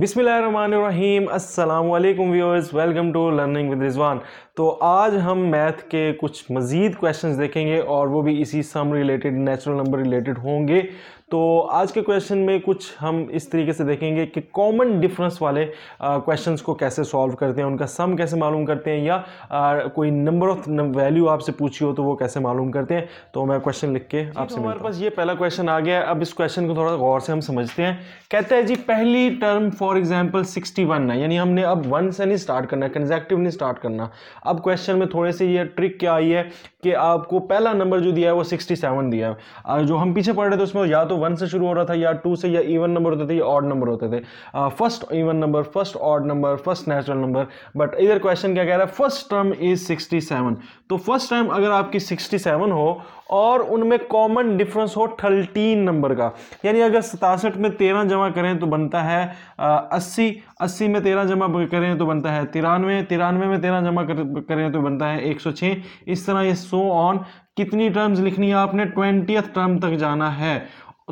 बिसमीम अल्लाम viewers welcome to learning with Rizwan तो आज हम मैथ के कुछ मज़ीद क्वेश्चंस देखेंगे और वो भी इसी sum related natural number related होंगे तो आज के क्वेश्चन में कुछ हम इस तरीके से देखेंगे कि कॉमन डिफरेंस वाले क्वेश्चन को कैसे सॉल्व करते हैं उनका सम कैसे मालूम करते हैं या आ, कोई नंबर ऑफ वैल्यू आपसे पूछी हो तो वो कैसे मालूम करते हैं तो मैं क्वेश्चन लिख के आपसे तो हमारे पास ये पहला क्वेश्चन आ गया अब इस क्वेश्चन को थोड़ा गौर से हम समझते हैं कहते हैं जी पहली term for example sixty one है यानी हमने अब वन से नहीं स्टार्ट करना कंजेक्टिव नहीं स्टार्ट करना अब क्वेश्चन में थोड़े से ये ट्रिक क्या आई है कि आपको पहला नंबर जो दिया है वो सिक्सटी सेवन दिया है जो हम पीछे पढ़ रहे थे उसमें या तो वन से शुरू हो रहा था या टू से या इवन नंबर होते थे या ऑड नंबर होते थे first even number first odd number first natural number but इधर क्वेश्चन क्या कह रहा है first term is sixty seven तो फर्स्ट टर्म अगर आपकी सिक्सटी सेवन हो और उनमें कॉमन डिफरेंस हो थर्टीन नंबर का यानी अगर सतासठ में तेरह जमा करें तो बनता है uh, अस्सी अस्सी में तेरह जमा करें तो बनता है तिरानवे तिरानवे में तेरह जमा करें तो बनता है एक सौ छः इस तरह ये सो ऑन कितनी टर्म्स लिखनी है आपने ट्वेंटियथ टर्म तक जाना है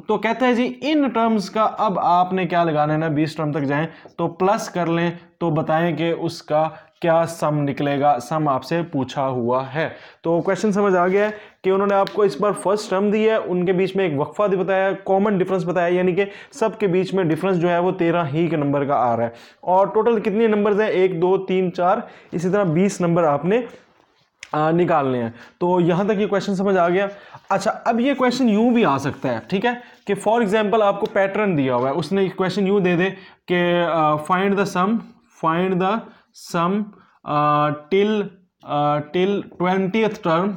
तो कहते हैं जी इन टर्म्स का अब आपने क्या लगाना है ना बीस टर्म तक जाएं तो प्लस कर लें तो बताएं कि उसका क्या सम निकलेगा सम आपसे पूछा हुआ है तो क्वेश्चन समझ आ गया है कि उन्होंने आपको इस बार फर्स्ट टर्म दी है उनके बीच में एक वक्फा भी बताया कॉमन डिफरेंस बताया यानी कि सबके बीच में डिफरेंस जो है वो तेरह ही के नंबर का आ रहा है और टोटल कितने नंबर हैं एक दो तीन चार इसी तरह बीस नंबर आपने निकालने हैं तो यहाँ तक ये क्वेश्चन समझ आ गया अच्छा अब ये क्वेश्चन यूँ भी आ सकता है ठीक है कि फॉर एग्जांपल आपको पैटर्न दिया हुआ है उसने क्वेश्चन यूँ दे दे कि find the sum find the sum till till twentieth term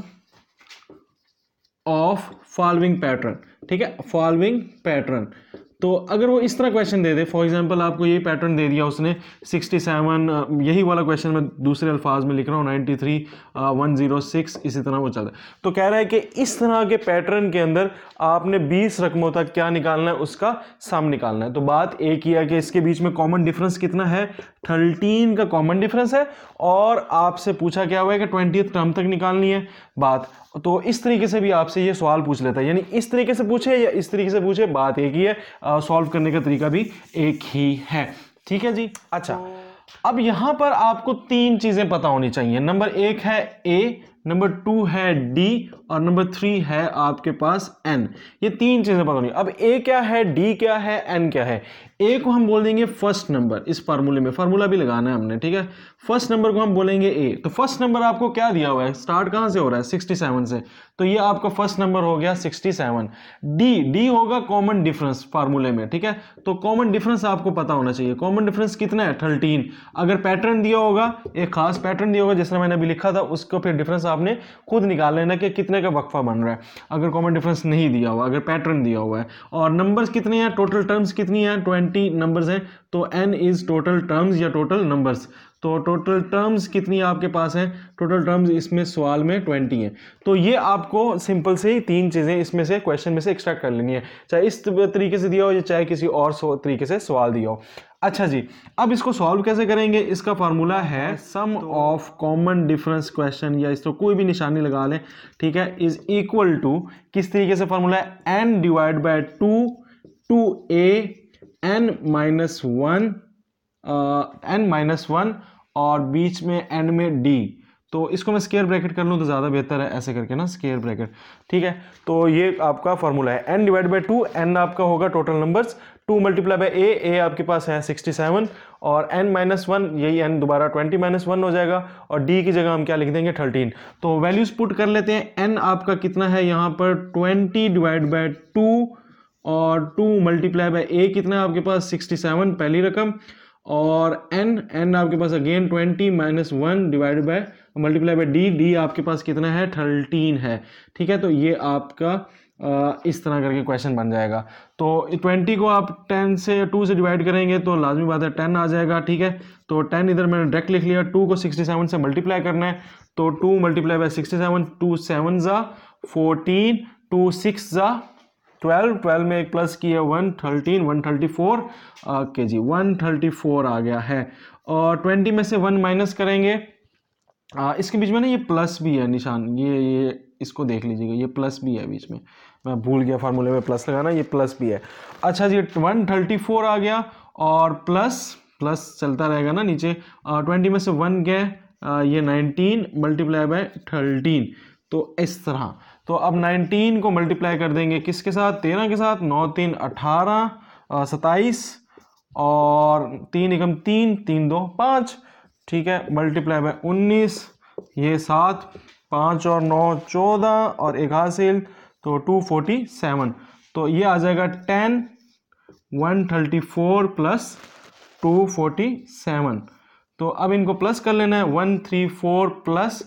of following pattern ठीक है फॉलोइंग पैटर्न तो अगर वो इस तरह क्वेश्चन दे दे फॉर एग्जांपल आपको ये पैटर्न दे दिया उसने 67 यही वाला क्वेश्चन मैं दूसरे अल्फाज में लिख रहा हूँ 93 सिक्स इसी तरह वो चलता है तो कह रहा है कि इस तरह के पैटर्न के अंदर आपने 20 रकमों तक क्या निकालना है उसका सम निकालना है तो बात एक ही है कि इसके बीच में कॉमन डिफरेंस कितना है थर्टीन का कॉमन डिफरेंस है और आपसे पूछा क्या हुआ है कि ट्वेंटी टर्म तक निकालनी है बात तो इस तरीके से भी आपसे ये सवाल पूछ लेता है यानी इस तरीके से पूछे या इस तरीके से पूछे बात एक ही है सॉल्व करने का तरीका भी एक ही है ठीक है जी अच्छा अब यहां पर आपको तीन चीजें पता होनी चाहिए नंबर एक है ए नंबर टू है डी और नंबर थ्री है आपके पास एन ये तीन चीज़ें पता होनी अब ए क्या है डी क्या है एन क्या है ए को हम बोल देंगे फर्स्ट नंबर इस फार्मूले में फार्मूला भी लगाना है हमने ठीक है फर्स्ट नंबर को हम बोलेंगे ए तो फर्स्ट नंबर आपको क्या दिया हुआ है स्टार्ट कहां से हो रहा है 67 से तो ये आपका फर्स्ट नंबर हो गया 67 डी डी होगा कॉमन डिफरेंस फार्मूले में ठीक है तो कॉमन डिफरेंस आपको पता होना चाहिए कॉमन डिफरेंस कितना है थर्टीन अगर पैटर्न दिया होगा एक खास पैटर्न दिया होगा जिसने मैंने अभी लिखा था उसको फिर डिफरेंस आपने खुद निकाल लेना कि कितने का वक्फा बन रहा है अगर कॉमन डिफरेंस नहीं दिया हुआ अगर पैटर्न दिया हुआ है और नंबर कितने हैं टोटल टर्म्स कितनी है ट्वेंटी ट्वेंटी नंबर्स हैं तो एन इज़ टोटल टर्म्स या टोटल नंबर्स तो टोटल टर्म्स कितनी आपके पास हैं टोटल टर्म्स इसमें सवाल में ट्वेंटी हैं तो ये आपको सिंपल से ही तीन चीज़ें इसमें से क्वेश्चन में से एक्सट्रैक्ट कर लेनी है चाहे इस तरीके से दिया हो या चाहे किसी और तरीके से सवाल दिया हो अच्छा जी अब इसको सॉल्व कैसे करेंगे इसका फार्मूला है sum of common difference question या इसको तो कोई भी निशानी लगा लें ठीक है इज इक्वल टू किस तरीके से फार्मूला है N divide by two two A N minus one N minus one और बीच में एन में डी तो इसको मैं स्केयर ब्रैकेट कर लूँ तो ज़्यादा बेहतर है ऐसे करके ना स्केयर ब्रैकेट ठीक है तो ये आपका फॉर्मूला है N divide by two N आपका होगा total numbers two multiply by A A आपके पास है सिक्सटी सेवन और एन माइनस वन यही एन दोबारा ट्वेंटी माइनस वन हो जाएगा और डी की जगह हम क्या लिख देंगे थर्टीन तो वैल्यूज़ पुट कर लेते हैं एन आपका कितना है यहाँ पर ट्वेंटी डिवाइड बाई टू और टू मल्टीप्लाई बाई ए कितना है आपके पास सिक्सटी सेवन पहली रकम और एन एन आपके पास again twenty minus one divide by multiply by d d आपके पास कितना है थर्टीन है ठीक है तो ये आपका इस तरह करके क्वेश्चन बन जाएगा तो ट्वेंटी को आप टेन से टू से डिवाइड करेंगे तो लाजमी बात है टेन आ जाएगा ठीक है तो टेन इधर मैंने डायरेक्ट लिख लिया टू को सिक्सटी सेवन से मल्टीप्लाई करना है तो two multiply by sixty seven two seven ज़ा फोर्टीन टू सिक्स ज़ा ट्वेल्व ट्वेल्व में एक प्लस की है one thirteen one thirty four okay जी वन थर्टी फोर आ गया है और ट्वेंटी में से वन माइनस करेंगे आ, इसके बीच में ना ये प्लस भी है निशान ये ये इसको देख लीजिएगा ये प्लस भी है बीच में मैं भूल गया फार्मूले में प्लस लगाना ये प्लस भी है अच्छा जी वन थर्टी फोर आ गया और प्लस प्लस चलता रहेगा ना नीचे ट्वेंटी में से वन गए ये नाइनटीन मल्टीप्लाई बाय थर्टीन तो इस तरह तो अब 19 को मल्टीप्लाई कर देंगे किसके साथ 13 के साथ नौ तीन अठारह सताईस और तीन एकम तीन तीन दो पाँच ठीक है मल्टीप्लाई बाय उन्नीस ये सात पाँच और नौ चौदह और एक हासिल तो टू फोर्टी सेवन तो ये आ जाएगा ten one thirty four plus two forty seven तो अब इनको प्लस कर लेना है one three four plus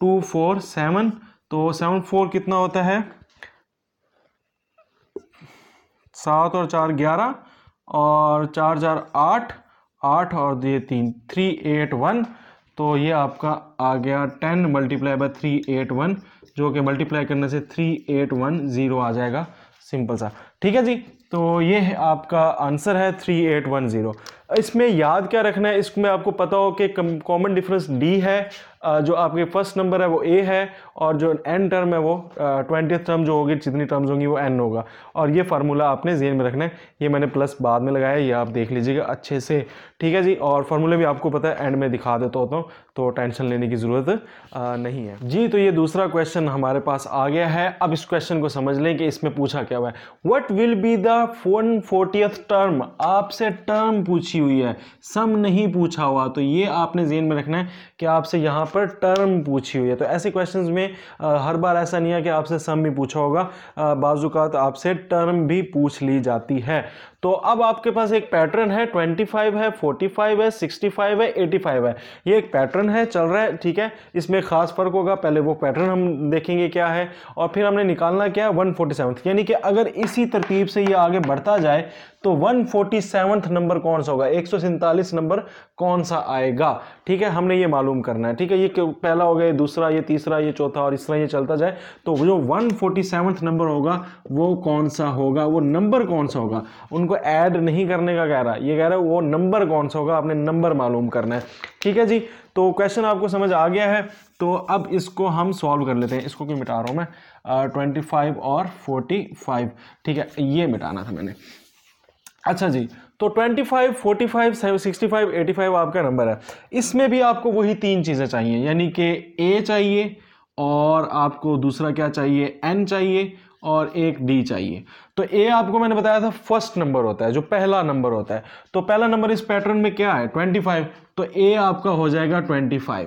two four seven तो सेवन फोर कितना होता है सात और चार ग्यारह और चार चार आठ आठ और ये तीन थ्री एट वन तो ये आपका आ गया ten multiply by three eight one जो कि मल्टीप्लाई करने से थ्री एट वन ज़ीरो आ जाएगा सिंपल सा ठीक है जी तो ये है आपका आंसर है थ्री एट वन ज़ीरो इसमें याद क्या रखना है इसमें आपको पता हो कि कॉमन डिफरेंस डी है जो आपके फर्स्ट नंबर है वो ए है और जो एन टर्म है वो ट्वेंटी टर्म जो होगी जितनी टर्म्स होंगी वो एन होगा और ये फार्मूला आपने जेन में रखना है ये मैंने प्लस बाद में लगाया ये आप देख लीजिएगा अच्छे से ठीक है जी और फार्मूला भी आपको पता है एंड में दिखा देता होता हूँ तो टेंशन तो लेने की ज़रूरत नहीं है जी तो ये दूसरा क्वेश्चन हमारे पास आ गया है अब इस क्वेश्चन को समझ लें कि इसमें पूछा क्या हुआ है what will be the fortieth term आपसे टर्म पूछिए पूछी हुई है सम नहीं पूछा हुआ तो ये आपने जेन में रखना है कि आपसे यहाँ पर टर्म पूछी हुई है तो ऐसे क्वेश्चन में आ, हर बार ऐसा नहीं है कि आपसे सम भी पूछा होगा बाजूकात तो आपसे टर्म भी पूछ ली जाती है तो अब आपके पास एक पैटर्न है 25 है 45 है 65 है 85 है ये एक पैटर्न है चल रहा है ठीक है इसमें खास फर्क होगा पहले वो पैटर्न हम देखेंगे क्या है और फिर हमने निकालना क्या है वन यानी कि अगर इसी तरतीब से ये आगे बढ़ता जाए तो वन नंबर कौन सा होगा एक नंबर कौन सा आएगा ठीक है हमने ये मालूम करना है ठीक है ये पहला हो गया दूसरा ये तीसरा ये चौथा और इस तरह ये चलता जाए तो जो वन फोर्टी सेवन नंबर होगा वो कौन सा होगा वो नंबर कौन सा होगा उनको ऐड नहीं करने का कह रहा ये कह रहा है वो नंबर कौन सा होगा आपने नंबर मालूम करना है ठीक है जी तो क्वेश्चन आपको समझ आ गया है तो अब इसको हम सॉल्व कर लेते हैं इसको क्यों मिटा रहा हूँ मैं ट्वेंटी फाइव और फोर्टी फाइव ठीक है ये मिटाना था मैंने अच्छा जी तो 25, 45, 65, 85 आपका नंबर है इसमें भी आपको वही तीन चीज़ें चाहिए यानी कि ए चाहिए और आपको दूसरा क्या चाहिए एन चाहिए और एक डी चाहिए तो ए आपको मैंने बताया था फर्स्ट नंबर होता है जो पहला नंबर होता है तो पहला नंबर इस पैटर्न में क्या है 25 तो ए आपका हो जाएगा 25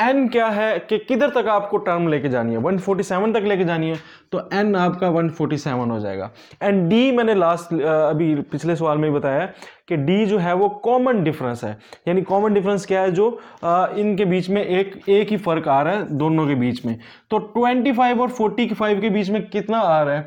एन क्या है कि किधर तक आपको टर्म लेके जानी है 147 तक लेके जानी है तो एन आपका 147 हो जाएगा एंड डी मैंने लास्ट अभी पिछले सवाल में ही बताया कि डी जो है वो कॉमन डिफरेंस है यानी कॉमन डिफरेंस क्या है जो आ, इनके बीच में एक एक ही फर्क आ रहा है दोनों के बीच में तो 25 और 45 के बीच में कितना आ रहा है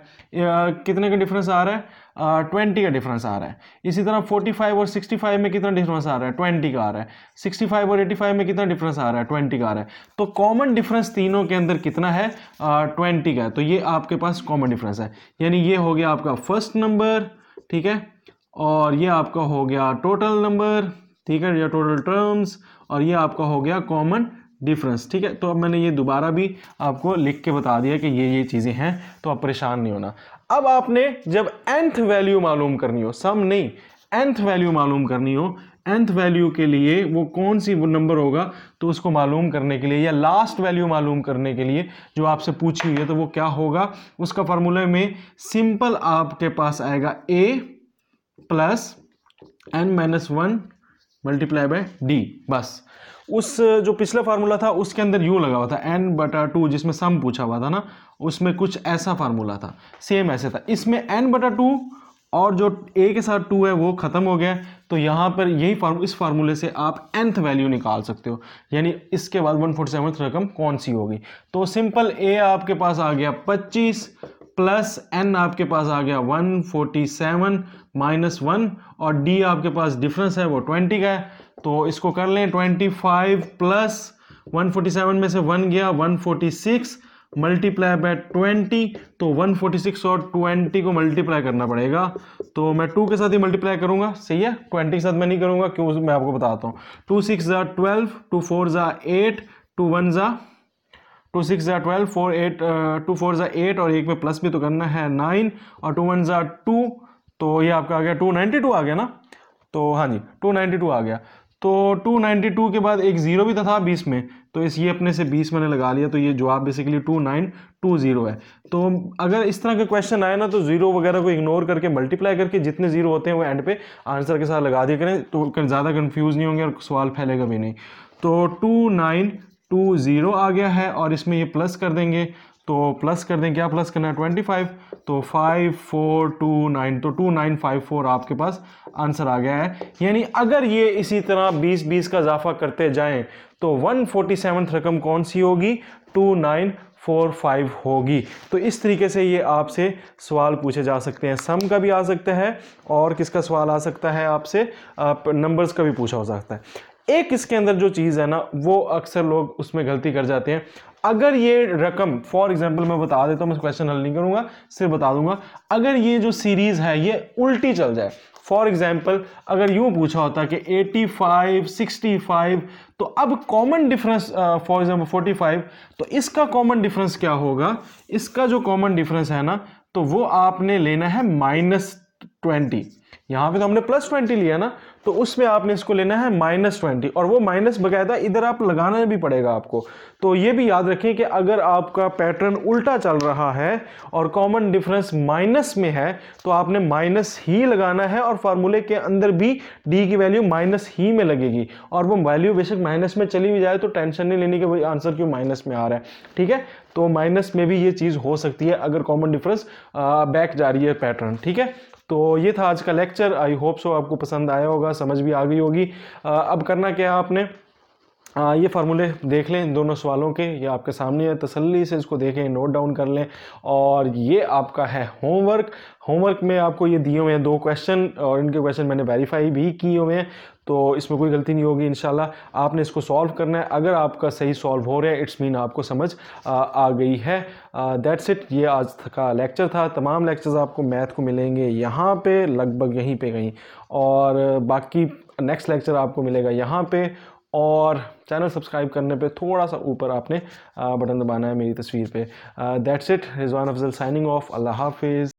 आ, कितने का डिफरेंस आ रहा है ट्वेंटी uh, का डिफरेंस आ रहा है इसी तरह फोर्टी फाइव और सिक्सटी फाइव में कितना डिफरेंस आ रहा है ट्वेंटी का आ रहा है सिक्सटी फाइव और एटी फाइव में कितना डिफरेंस आ रहा है ट्वेंटी का आ रहा है तो कॉमन डिफरेंस तीनों के अंदर कितना है ट्वेंटी uh, का तो ये आपके पास कॉमन डिफरेंस है यानी ये हो गया आपका फर्स्ट नंबर ठीक है और ये आपका हो गया टोटल नंबर ठीक है या टोटल टर्म्स और ये आपका हो गया कॉमन डिफरेंस ठीक है तो अब मैंने ये दोबारा भी आपको लिख के बता दिया कि ये ये चीज़ें हैं तो आप परेशान नहीं होना अब आपने जब एंथ वैल्यू मालूम करनी हो सम नहीं एंथ वैल्यू मालूम करनी हो एंथ वैल्यू के लिए वो कौन सी वो नंबर होगा तो उसको मालूम करने के लिए या लास्ट वैल्यू मालूम करने के लिए जो आपसे पूछी हुई है तो वो क्या होगा उसका फार्मूला में सिंपल आपके पास आएगा a plus n minus one multiply by d बस उस जो पिछला फार्मूला था उसके अंदर यू लगा हुआ था एन बटा टू जिसमें सम पूछा हुआ था ना उसमें कुछ ऐसा फार्मूला था सेम ऐसे था इसमें एन बटा टू और जो ए के साथ टू है वो ख़त्म हो गया तो यहाँ पर यही फार्म इस फार्मूले से आप एंथ वैल्यू निकाल सकते हो यानी इसके बाद वन फोर्टी सेवन रकम कौन सी होगी तो सिंपल ए आपके पास आ गया पच्चीस प्लस एन आपके पास आ गया 147 माइनस वन और डी आपके पास डिफरेंस है वो 20 का है तो इसको कर लें 25 प्लस 147 में से वन गया 146 मल्टीप्लाई बाय ट्वेंटी तो 146 और 20 को मल्टीप्लाई करना पड़ेगा तो मैं 2 के साथ ही मल्टीप्लाई करूंगा सही है 20 के साथ मैं नहीं करूंगा क्यों मैं आपको बताता हूँ टू सिक्स ज़ा ट्वेल्व टू फोर ज़ा एट टू वन ज़ा टू सिक्स ज़ा twelve four eight two four ज़ा एट और एक में प्लस भी तो करना है नाइन और टू वन ज़ा टू तो ये आपका आ गया टू नाइन्टी टू आ गया ना तो हाँ जी टू नाइन्टी टू आ गया तो टू नाइन्टी टू के बाद एक ज़ीरो भी तो था बीस में तो इस ये अपने से बीस मैंने लगा लिया तो ये जवाब basically two two nine zero है तो अगर इस तरह के क्वेश्चन आए ना तो ज़ीरो वगैरह को इग्नोर करके मल्टीप्लाई करके जितने ज़ीरो होते हैं वो एंड पे आंसर के साथ लगा दिया करें तो ज़्यादा कन्फ्यूज़ नहीं होंगे और सवाल फैलेगा भी नहीं तो टू नाइन टू ज़ीरो आ गया है और इसमें ये प्लस कर देंगे तो प्लस कर दें क्या प्लस करना है ट्वेंटी फाइव तो फाइव फोर टू नाइन तो टू नाइन फाइव फोर आपके पास आंसर आ गया है यानी अगर ये इसी तरह बीस बीस का इजाफा करते जाएं तो वन फोर्टी सेवन रकम कौन सी होगी टू नाइन फोर फाइव होगी तो इस तरीके से ये आपसे सवाल पूछे जा सकते हैं सम का भी आ सकता है और किसका सवाल आ सकता है आपसे आप नंबर्स का भी पूछा हो सकता है एक इसके अंदर जो चीज़ है ना वो अक्सर लोग उसमें गलती कर जाते हैं अगर ये रकम फॉर एग्जाम्पल मैं बता देता हूँ मैं क्वेश्चन हल नहीं करूँगा सिर्फ बता दूंगा अगर ये जो सीरीज़ है ये उल्टी चल जाए फॉर एग्जाम्पल अगर यूँ पूछा होता कि 85, 65 तो अब कॉमन डिफरेंस फॉर एग्जाम्पल 45 तो इसका कॉमन डिफरेंस क्या होगा इसका जो कॉमन डिफरेंस है ना तो वो आपने लेना है माइनस ट्वेंटी यहां पे तो हमने प्लस ट्वेंटी लिया ना तो उसमें आपने इसको लेना है माइनस ट्वेंटी और वो माइनस बकायदा इधर आप लगाना भी पड़ेगा आपको तो ये भी याद रखें कि अगर आपका पैटर्न उल्टा चल रहा है और कॉमन डिफरेंस माइनस में है तो आपने माइनस ही लगाना है और फार्मूले के अंदर भी डी की वैल्यू माइनस ही में लगेगी और वो वैल्यू बेशक माइनस में चली भी जाए तो टेंशन नहीं लेने के भाई आंसर क्यों माइनस में आ रहा है ठीक है तो माइनस में भी ये चीज़ हो सकती है अगर कॉमन डिफरेंस बैक जा रही है पैटर्न ठीक है तो ये था आज का लेक्चर आई होप सो आपको पसंद आया होगा समझ भी आ गई होगी अब करना क्या है आपने आ, हाँ, ये फार्मूले देख लें इन दोनों सवालों के ये आपके सामने है तसल्ली से इसको देखें नोट डाउन कर लें और ये आपका है होमवर्क होमवर्क में आपको ये दिए हुए हैं दो क्वेश्चन और इनके क्वेश्चन मैंने वेरीफाई भी किए हुए हैं तो इसमें कोई गलती नहीं होगी इन आपने इसको सॉल्व करना है अगर आपका सही सॉल्व हो रहा है इट्स मीन आपको समझ आ, आ गई है दैट्स इट ये आज का लेक्चर था तमाम लेक्चर्स आपको मैथ को मिलेंगे यहाँ पे लगभग यहीं पे कहीं और बाकी नेक्स्ट लेक्चर आपको मिलेगा यहाँ पे और चैनल सब्सक्राइब करने पे थोड़ा सा ऊपर आपने बटन दबाना है मेरी तस्वीर पे that's it Rizwan Afzal signing off अल्लाह हाफिज़